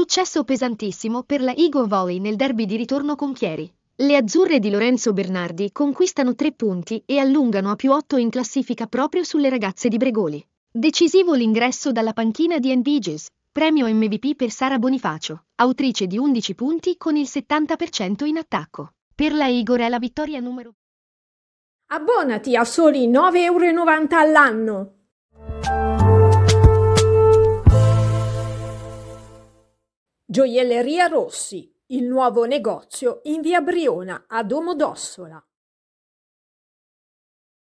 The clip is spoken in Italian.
Successo pesantissimo per la Eagle Volley nel derby di ritorno con Chieri. Le azzurre di Lorenzo Bernardi conquistano tre punti e allungano a più otto in classifica proprio sulle ragazze di Bregoli. Decisivo l'ingresso dalla panchina di Enviges, premio MVP per Sara Bonifacio, autrice di 11 punti con il 70% in attacco. Per la Igor è la vittoria numero Abbonati a soli 9,90 euro all'anno. Gioielleria Rossi, il nuovo negozio in via Briona a Domodossola.